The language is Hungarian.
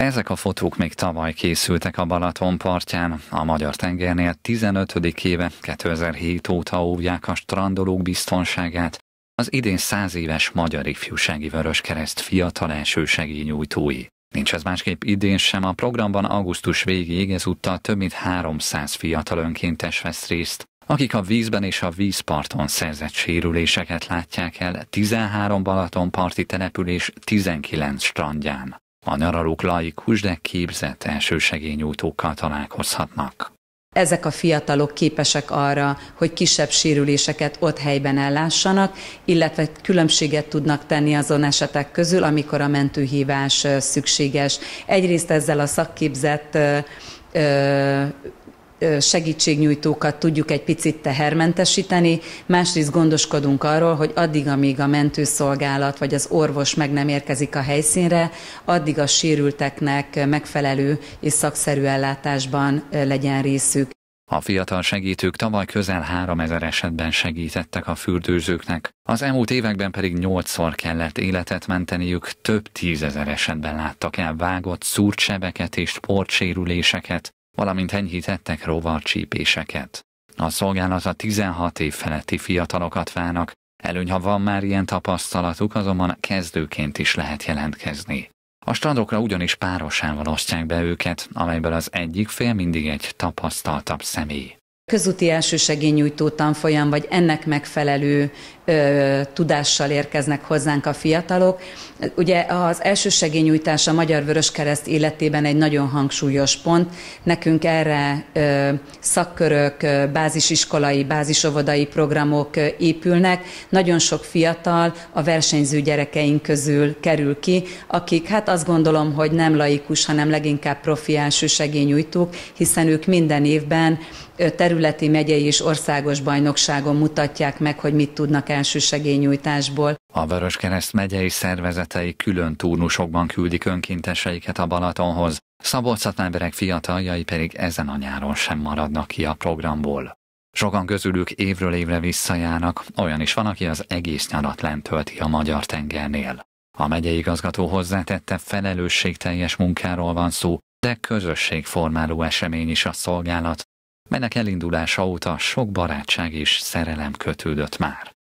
Ezek a fotók még tavaly készültek a Balaton partján. A Magyar tengernél 15. éve 2007 óta óvják a strandolók biztonságát, az idén száz éves Magyar Ifjúsági Vöröskereszt fiatal elsősegély nyújtói. Nincs ez másképp idén sem, a programban augusztus végéig ezúttal több mint 300 fiatal önkéntes vesz részt, akik a vízben és a vízparton szerzett sérüléseket látják el 13 Balatonparti település 19 strandján. A nyaralók laikus, de képzett elsősegényújtókkal találkozhatnak. Ezek a fiatalok képesek arra, hogy kisebb sérüléseket ott helyben ellássanak, illetve különbséget tudnak tenni azon esetek közül, amikor a mentőhívás szükséges. Egyrészt ezzel a szakképzett segítségnyújtókat tudjuk egy picit tehermentesíteni, másrészt gondoskodunk arról, hogy addig, amíg a mentőszolgálat vagy az orvos meg nem érkezik a helyszínre, addig a sérülteknek megfelelő és szakszerű ellátásban legyen részük. A fiatal segítők tavaly közel 3000 esetben segítettek a fürdőzőknek, az elmúlt években pedig 8-szor kellett életet menteniük, több tízezer esetben láttak el vágott szúrt sebeket és sportsérüléseket, valamint enyhítettek rovarcsípéseket. A a 16 év feletti fiatalokat várnak, előny, ha van már ilyen tapasztalatuk, azonban kezdőként is lehet jelentkezni. A strandokra ugyanis párosával osztják be őket, amelyből az egyik fél mindig egy tapasztaltabb személy közúti elsősegényújtó tanfolyam, vagy ennek megfelelő ö, tudással érkeznek hozzánk a fiatalok. Ugye az elsősegényújtás a Magyar Vöröskereszt életében egy nagyon hangsúlyos pont. Nekünk erre ö, szakkörök, ö, bázisiskolai, bázisovodai programok ö, épülnek. Nagyon sok fiatal a versenyző gyerekeink közül kerül ki, akik hát azt gondolom, hogy nem laikus, hanem leginkább profi elsősegényújtók, hiszen ők minden évben területi, megyei és országos bajnokságon mutatják meg, hogy mit tudnak elsősegélynyújtásból. A Vöröskereszt megyei szervezetei külön turnusokban küldik önkénteseiket a Balatonhoz, szabolcs fiataljai pedig ezen a nyáron sem maradnak ki a programból. Sokan közülük évről évre visszajárnak, olyan is van, aki az egész nyarat lent tölti a magyar tengernél. A megyei igazgató hozzátette, felelősségteljes munkáról van szó, de közösségformáló esemény is a szolgálat, melynek elindulása óta sok barátság és szerelem kötődött már.